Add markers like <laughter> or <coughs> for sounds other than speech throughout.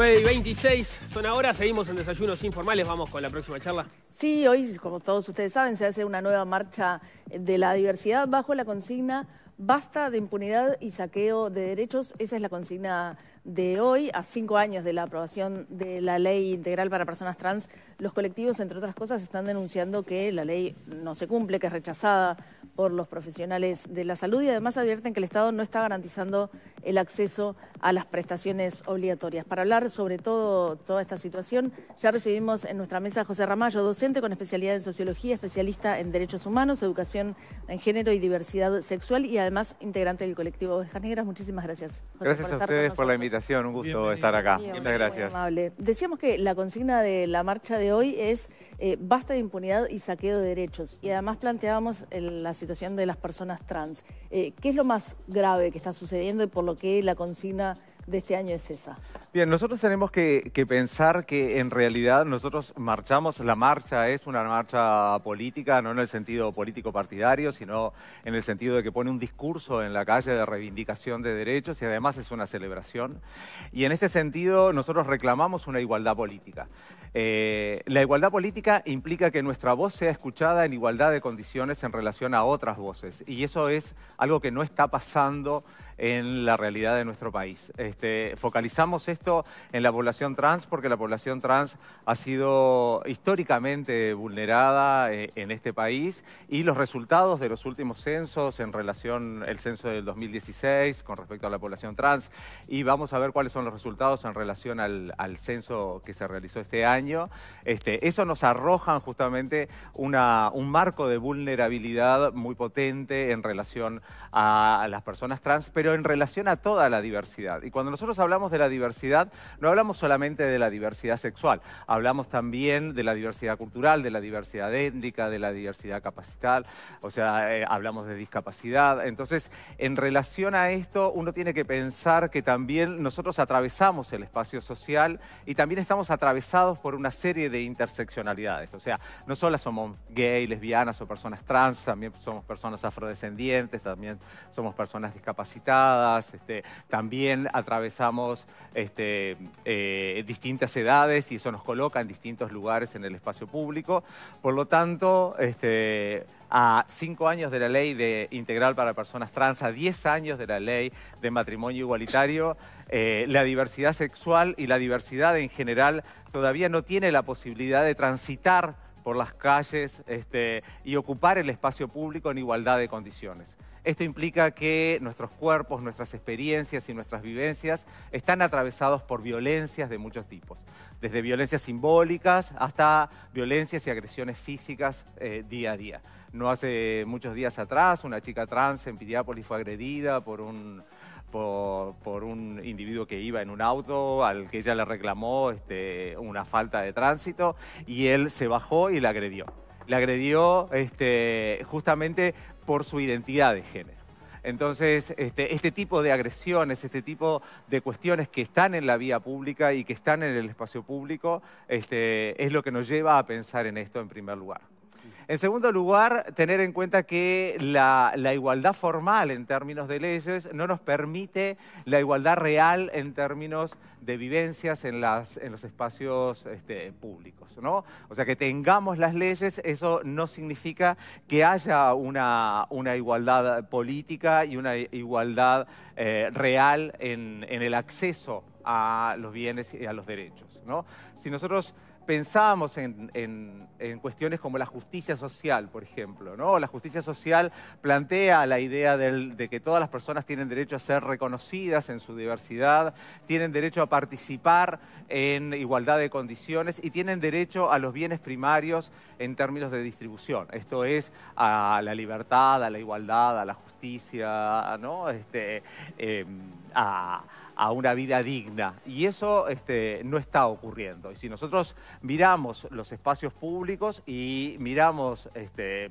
9 y 26 son ahora, seguimos en desayunos informales, vamos con la próxima charla. Sí, hoy, como todos ustedes saben, se hace una nueva marcha de la diversidad bajo la consigna Basta de impunidad y saqueo de derechos. Esa es la consigna de hoy, a cinco años de la aprobación de la Ley Integral para Personas Trans los colectivos, entre otras cosas, están denunciando que la ley no se cumple, que es rechazada por los profesionales de la salud y además advierten que el Estado no está garantizando el acceso a las prestaciones obligatorias. Para hablar sobre todo toda esta situación, ya recibimos en nuestra mesa a José Ramallo, docente con especialidad en sociología, especialista en derechos humanos, educación en género y diversidad sexual y además integrante del colectivo Ovejas Negras. Muchísimas gracias. gracias a ustedes por la invitación, un gusto estar acá. Muchas gracias. Decíamos que la consigna de la marcha de hoy es eh, basta de impunidad y saqueo de derechos. Y además planteábamos eh, la situación de las personas trans. Eh, ¿Qué es lo más grave que está sucediendo y por lo que la consigna de este año es esa. Bien, nosotros tenemos que, pensar que en realidad nosotros marchamos, la marcha es una marcha política, no en el sentido político partidario, sino en el sentido de que pone un discurso en la calle de reivindicación de derechos y además es una celebración. Y en ese sentido nosotros reclamamos una igualdad política. Eh, la igualdad política implica que nuestra voz sea escuchada en igualdad de condiciones en relación a otras voces. Y eso es algo que no está pasando en la realidad de nuestro país. Este, focalizamos esto en la población trans porque la población trans ha sido históricamente vulnerada eh, en este país y los resultados de los últimos censos en relación el censo del 2016 con respecto a la población trans y vamos a ver cuáles son los resultados en relación al, censo que se realizó este año. Este, eso nos arroja justamente una, un marco de vulnerabilidad muy potente en relación a, a las personas trans, pero en relación a toda la diversidad. Y cuando nosotros hablamos de la diversidad, no hablamos solamente de la diversidad sexual, hablamos también de la diversidad cultural, de la diversidad étnica, de la diversidad capacital, o sea, eh, hablamos de discapacidad. Entonces, en relación a esto, uno tiene que pensar que también nosotros atravesamos el espacio social y también estamos atravesados por una serie de interseccionalidades. O sea, no solo somos gay, lesbianas o personas trans, también somos personas afrodescendientes, también somos personas discapacitadas este, también atravesamos este, eh, distintas edades y eso nos coloca en distintos lugares en el espacio público. Por lo tanto, este, a cinco años de la ley de integral para personas trans, a diez años de la ley de matrimonio igualitario, eh, la diversidad sexual y la diversidad en general todavía no tiene la posibilidad de transitar por las calles y ocupar el espacio público en igualdad de condiciones. Esto implica que nuestros cuerpos, nuestras experiencias y nuestras vivencias están atravesados por violencias de muchos tipos, desde violencias simbólicas hasta violencias y agresiones físicas eh, día a día. No hace muchos días atrás, una chica trans en Piriápolis fue agredida por un, individuo que iba en un auto al que ella le reclamó este, una falta de tránsito y él se bajó y la agredió. La agredió este, justamente por su identidad de género. Entonces, este, este, tipo de agresiones, este tipo de cuestiones que están en la vía pública y que están en el espacio público, este, es lo que nos lleva a pensar en esto en primer lugar. En segundo lugar, tener en cuenta que la, igualdad formal en términos de leyes no nos permite la igualdad real en términos de vivencias en, los espacios este, públicos. ¿no? O sea, que tengamos las leyes, eso no significa que haya una, igualdad política y una igualdad eh, real en, en el acceso a los bienes y a los derechos. ¿no? Si nosotros pensábamos en, en, cuestiones como la justicia social, por ejemplo. ¿no? La justicia social plantea la idea del, de que todas las personas tienen derecho a ser reconocidas en su diversidad, tienen derecho a participar en igualdad de condiciones y tienen derecho a los bienes primarios en términos de distribución. Esto es a la libertad, a la igualdad, a la justicia, ¿no? este, em, a a una vida digna. Y eso este, no está ocurriendo. Y si nosotros miramos los espacios públicos y miramos este,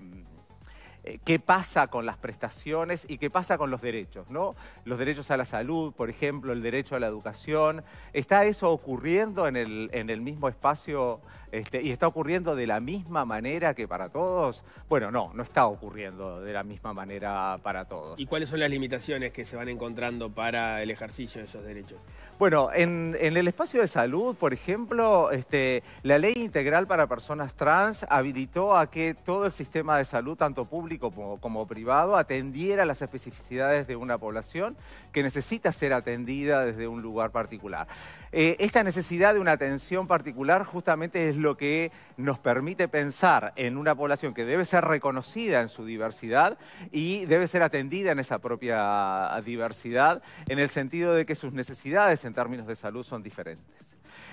eh, qué pasa con las prestaciones y qué pasa con los derechos, ¿no? Los derechos a la salud, por ejemplo, el derecho a la educación. ¿Está eso ocurriendo en el, mismo espacio este, y está ocurriendo de la misma manera que para todos? Bueno, no, no está ocurriendo de la misma manera para todos. ¿Y cuáles son las limitaciones que se van encontrando para el ejercicio de esos derechos? Bueno, en, el espacio de salud, por ejemplo, este, la ley integral para personas trans habilitó a que todo el sistema de salud, tanto público como, privado, atendiera las especificidades de una población que necesita ser atendida desde un lugar particular. Eh, esta necesidad de una atención particular justamente es lo que nos permite pensar en una población que debe ser reconocida en su diversidad y debe ser atendida en esa propia diversidad, en el sentido de que sus necesidades en términos de salud son diferentes.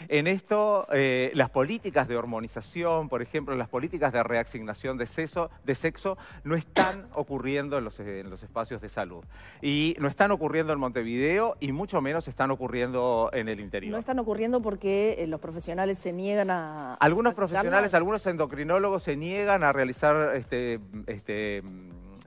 En esto, eh, las políticas de hormonización, por ejemplo, las políticas de reasignación de sexo, de sexo no están <coughs> ocurriendo en los, eh, en los, espacios de salud. Y no están ocurriendo en Montevideo y mucho menos están ocurriendo en el interior. No están ocurriendo porque eh, los profesionales se niegan a... Algunos profesionales, algunos endocrinólogos se niegan a realizar este, este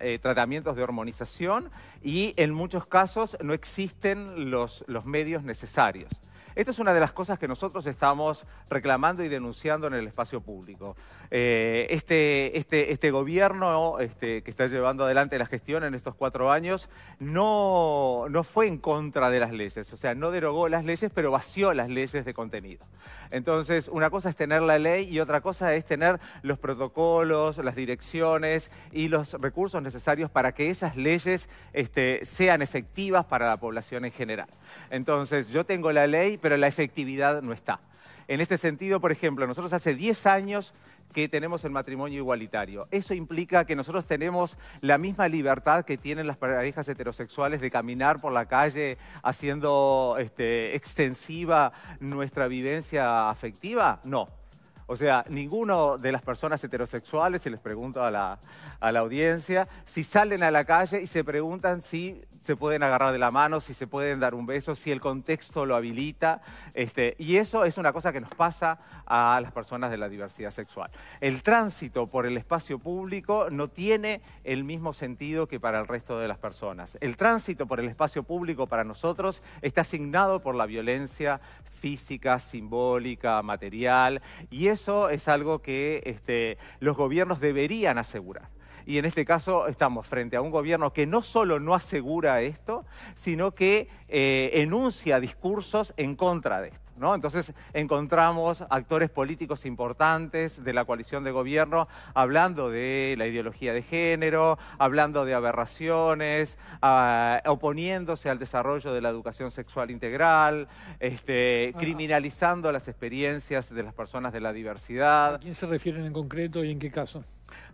eh, tratamientos de hormonización y en muchos casos no existen los, los medios necesarios. Esta es una de las cosas que nosotros estamos reclamando y denunciando en el espacio público. Eh, este, este, este gobierno este, que está llevando adelante la gestión en estos cuatro años no, fue en contra de las leyes, o sea, no derogó las leyes, pero vació las leyes de contenido. Entonces, una cosa es tener la ley y otra cosa es tener los protocolos, las direcciones y los recursos necesarios para que esas leyes este, sean efectivas para la población en general. Entonces, yo tengo la ley, pero pero la efectividad no está. En este sentido, por ejemplo, nosotros hace 10 años que tenemos el matrimonio igualitario. Eso implica que nosotros tenemos la misma libertad que tienen las parejas heterosexuales de caminar por la calle haciendo este, extensiva nuestra vivencia afectiva. No, o sea, ninguno de las personas heterosexuales, si les pregunto a la, audiencia, si salen a la calle y se preguntan si se pueden agarrar de la mano, si se pueden dar un beso, si el contexto lo habilita. Este, y eso es una cosa que nos pasa a las personas de la diversidad sexual. El tránsito por el espacio público no tiene el mismo sentido que para el resto de las personas. El tránsito por el espacio público para nosotros está asignado por la violencia física, simbólica, material, y eso es algo que este, los gobiernos deberían asegurar. Y en este caso estamos frente a un gobierno que no solo no asegura esto, sino que eh, enuncia discursos en contra de esto. Entonces encontramos actores políticos importantes de la coalición de gobierno hablando de la ideología de género, hablando de aberraciones, ah, oponiéndose al desarrollo de la educación sexual integral, este, criminalizando las experiencias de las personas de la diversidad. ¿A quién se refieren en concreto y en qué caso?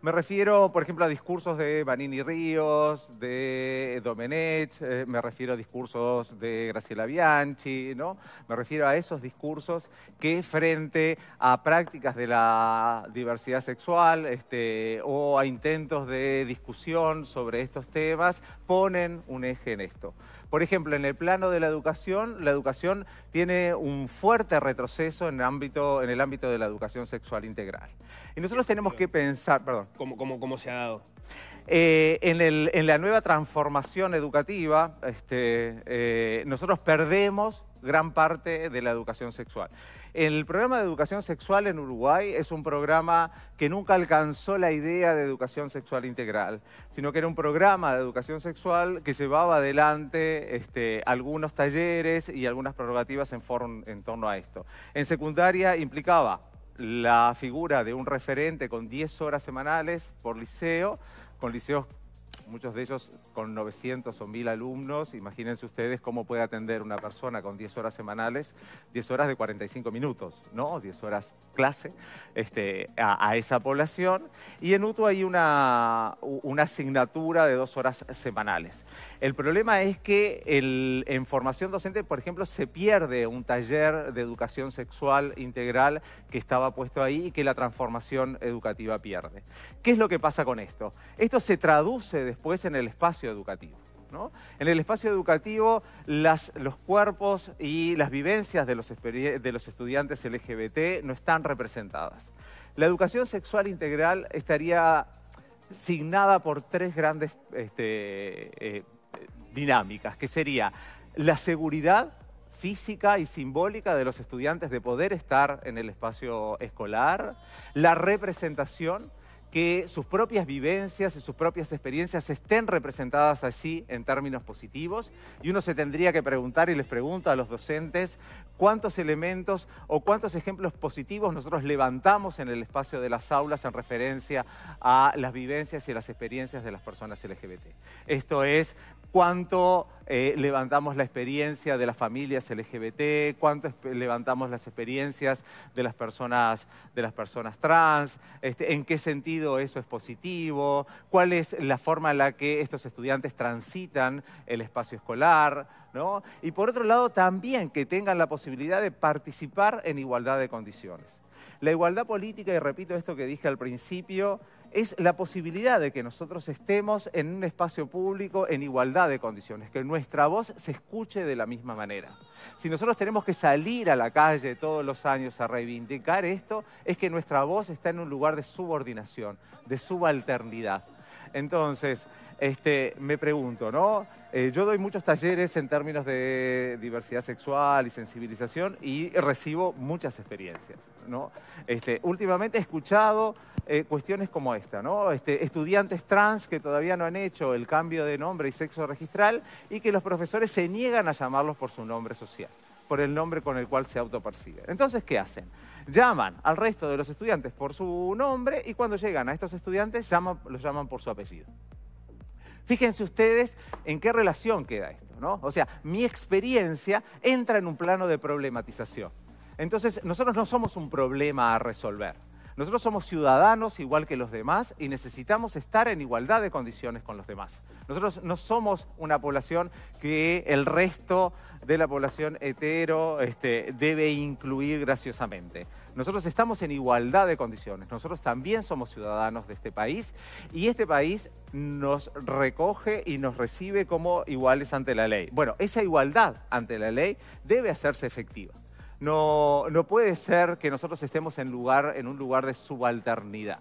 Me refiero, por ejemplo, a discursos de Vanini Ríos, de Domenech, eh, me refiero a discursos de Graciela Bianchi, ¿no? Me refiero a esos discursos que frente a prácticas de la diversidad sexual este, o a intentos de discusión sobre estos temas ponen un eje en esto. Por ejemplo, en el plano de la educación, la educación tiene un fuerte retroceso en el ámbito, de la educación sexual integral. Y nosotros tenemos que pensar, perdón. ¿Cómo, se ha dado? Eh, en, la nueva transformación educativa, este, eh, nosotros perdemos gran parte de la educación sexual. El programa de educación sexual en Uruguay es un programa que nunca alcanzó la idea de educación sexual integral, sino que era un programa de educación sexual que llevaba adelante este, algunos talleres y algunas prerrogativas en, en torno a esto. En secundaria implicaba la figura de un referente con 10 horas semanales por liceo, con liceos muchos de ellos con 900 o 1000 alumnos. Imagínense ustedes cómo puede atender una persona con 10 horas semanales, 10 horas de 45 minutos, ¿no? 10 horas clase este, a, esa población. Y en UTU hay una, una asignatura de dos horas semanales. El problema es que en formación docente, por ejemplo, se pierde un taller de educación sexual integral que estaba puesto ahí y que la transformación educativa pierde. ¿Qué es lo que pasa con esto? Esto se traduce después en el espacio educativo. ¿No? En el espacio educativo, los cuerpos y las vivencias de los, estudiantes LGBT no están representadas. La educación sexual integral estaría signada por tres grandes este, eh, dinámicas, que sería la seguridad física y simbólica de los estudiantes de poder estar en el espacio escolar, la representación que sus propias vivencias y sus propias experiencias estén representadas allí en términos positivos. Y uno se tendría que preguntar, y les pregunto a los docentes, cuántos elementos o cuántos ejemplos positivos nosotros levantamos en el espacio de las aulas en referencia a las vivencias y las experiencias de las personas LGBT. Esto es cuánto eh, levantamos la experiencia de las familias LGBT, cuánto levantamos las experiencias de las personas, de las personas trans, este, en qué sentido eso es positivo? ¿Cuál es la forma en la que estos estudiantes transitan el espacio escolar? ¿no? Y por otro lado, también que tengan la posibilidad de participar en igualdad de condiciones. La igualdad política, y repito esto que dije al principio, es la posibilidad de que nosotros estemos en un espacio público en igualdad de condiciones, que nuestra voz se escuche de la misma manera. Si nosotros tenemos que salir a la calle todos los años a reivindicar esto, es que nuestra voz está en un lugar de subordinación, de subalternidad. Entonces, este, me pregunto, eh, yo doy muchos talleres en términos de diversidad sexual y sensibilización y recibo muchas experiencias, este, últimamente he escuchado eh, cuestiones como esta, ¿no? Este, estudiantes trans que todavía no han hecho el cambio de nombre y sexo registral y que los profesores se niegan a llamarlos por su nombre social, por el nombre con el cual se autoperciben. Entonces, ¿qué hacen? llaman al resto de los estudiantes por su nombre y cuando llegan a estos estudiantes los llaman por su apellido. Fíjense ustedes en qué relación queda esto, ¿no? O sea, mi experiencia entra en un plano de problematización. Entonces, nosotros no somos un problema a resolver. Nosotros somos ciudadanos igual que los demás y necesitamos estar en igualdad de condiciones con los demás. Nosotros no somos una población que el resto de la población hetero este, debe incluir graciosamente. Nosotros estamos en igualdad de condiciones. Nosotros también somos ciudadanos de este país y este país nos recoge y nos recibe como iguales ante la ley. Bueno, esa igualdad ante la ley debe hacerse efectiva. No, no puede ser que nosotros estemos en, lugar, en un lugar de subalternidad.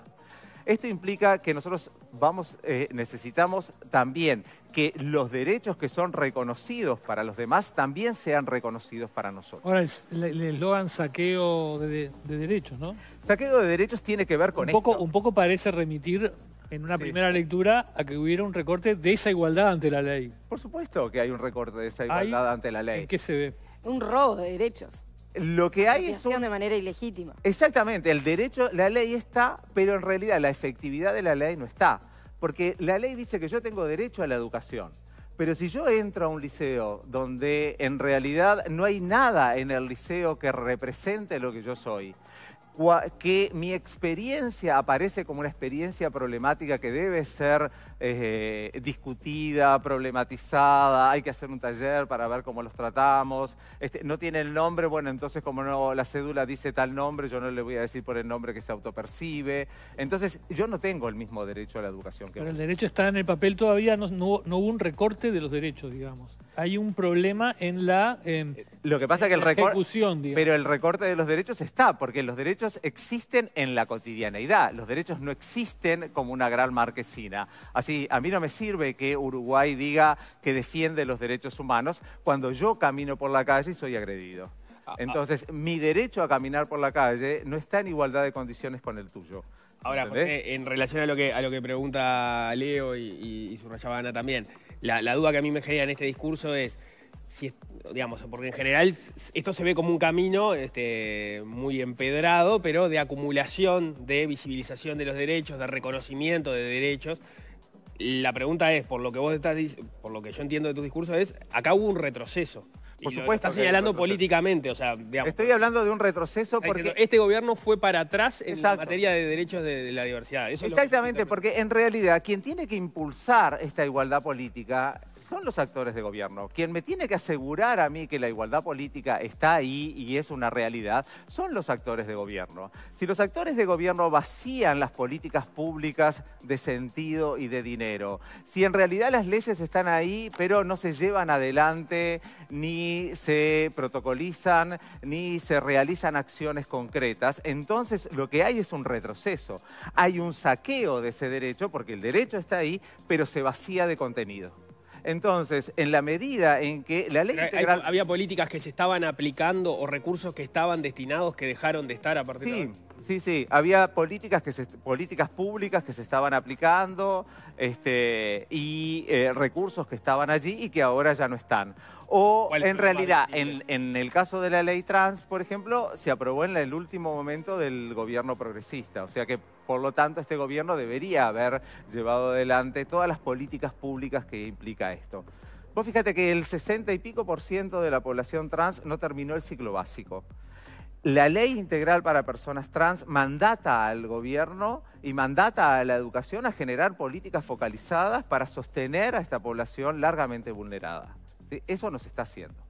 Esto implica que nosotros vamos, eh, necesitamos también que los derechos que son reconocidos para los demás también sean reconocidos para nosotros. Ahora, el eslogan saqueo de, derechos, ¿no? Saqueo de derechos tiene que ver con un poco, Un poco parece remitir en una primera lectura a que hubiera un recorte de esa igualdad ante la ley. Por supuesto que hay un recorte de esa igualdad ante la ley. ¿En qué se ve? Un robo de derechos lo que hay es un... de manera ilegítima. Exactamente, el derecho, la ley está, pero en realidad la efectividad de la ley no está. Porque la ley dice que yo tengo derecho a la educación. Pero si yo entro a un liceo donde en realidad no hay nada en el liceo que represente lo que yo soy, que mi experiencia aparece como una experiencia problemática que debe ser eh, discutida, problematizada, hay que hacer un taller para ver cómo los tratamos, este, no tiene el nombre, bueno, entonces como no la cédula dice tal nombre, yo no le voy a decir por el nombre que se autopercibe. Entonces, yo no tengo el mismo derecho a la educación que Pero el derecho está en el papel todavía, no, hubo un recorte de los derechos, digamos hay un problema en la em, eh, lo que pasa que el ejecución, pero el recorte de los derechos está porque los derechos existen en la cotidianeidad los derechos no existen como una gran marquesina Sí, a mí no me sirve que Uruguay diga que defiende los derechos humanos cuando yo camino por la calle y soy agredido. Ah, ah. Entonces, mi derecho a caminar por la calle no está en igualdad de condiciones con el tuyo. Ahora, en relación a lo que, a lo que pregunta Leo y, su y también, la, duda que a mí me genera en este discurso es, si digamos, porque en general esto se ve como un camino este, muy empedrado, pero de acumulación, de visibilización de los derechos, de reconocimiento de derechos. La pregunta es, por lo que vos estás por lo que yo entiendo de tu discurso es, acá hubo un retroceso. Por supuesto. señalando políticamente, o sea, digamos. Estoy hablando de un retroceso porque... este gobierno fue para atrás en materia de derechos de, la diversidad. Exactamente, porque en realidad quien tiene que impulsar esta igualdad política son los actores de gobierno. Quien me tiene que asegurar a mí que la igualdad política está ahí y es una realidad son los actores de gobierno. Si los actores de gobierno vacían las políticas públicas de sentido y de dinero, si en realidad las leyes están ahí pero no se llevan adelante ni se protocolizan, ni se realizan acciones concretas, entonces lo que hay es un retroceso. Hay un saqueo de ese derecho, porque el derecho está ahí, pero se vacía de contenido. Entonces, en la medida en que la ley había políticas que se estaban aplicando o recursos que estaban destinados que dejaron de estar a partir de Sí, sí, había políticas, que políticas públicas que se estaban aplicando este, y eh, recursos que estaban allí y que ahora ya no están. O en realidad, en, en, el caso de la ley trans, por ejemplo, se aprobó en el último momento del gobierno progresista. O sea que por lo tanto, este gobierno debería haber llevado adelante todas las políticas públicas que implica esto. Vos fíjate que el 60 y pico por ciento de la población trans no terminó el ciclo básico. La ley integral para personas trans mandata al gobierno y mandata a la educación a generar políticas focalizadas para sostener a esta población largamente vulnerada. Eso no se está haciendo.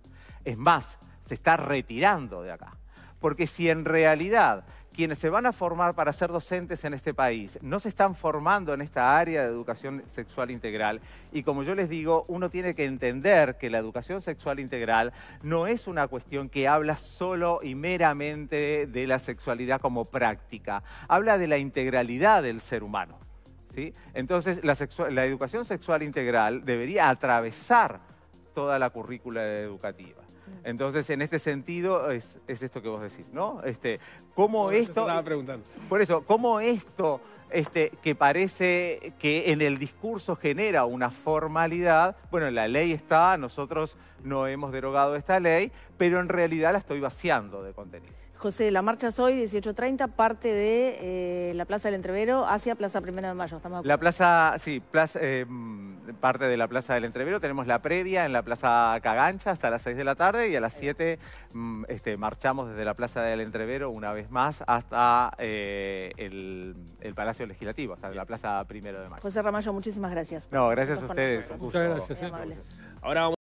Es más, se está retirando de acá. Porque si en realidad quienes se van a formar para ser docentes en este país no se están formando en esta área de educación sexual integral. Y como yo les digo, uno tiene que entender que la educación sexual integral no es una cuestión que habla solo y meramente de la sexualidad como práctica, habla de la integralidad del ser humano. ¿sí? Entonces, la educación sexual integral debería atravesar toda la currícula educativa. Entonces, en este sentido, es, esto que vos decís, ¿no? Este, ¿Cómo esto... Estaba preguntando. Por eso, ¿cómo esto este, que parece que en el discurso genera una formalidad. Bueno, la ley está, nosotros no hemos derogado esta ley, pero en realidad la estoy vaciando de contenido. José, la marcha es hoy, 18.30, parte de eh, la Plaza del Entrevero hacia Plaza Primero de Mayo. Estamos la plaza, sí, eh, parte de la Plaza del Entrevero. Tenemos la previa en la Plaza Cagancha hasta las 6 de la tarde y a las 7 mm, este, marchamos desde la Plaza del Entrevero una vez más hasta eh, el, Palacio Legislativo, hasta la Plaza Primero de Mayo. José Ramallo, muchísimas gracias. No, gracias a ustedes. Muchas gracias. Ahora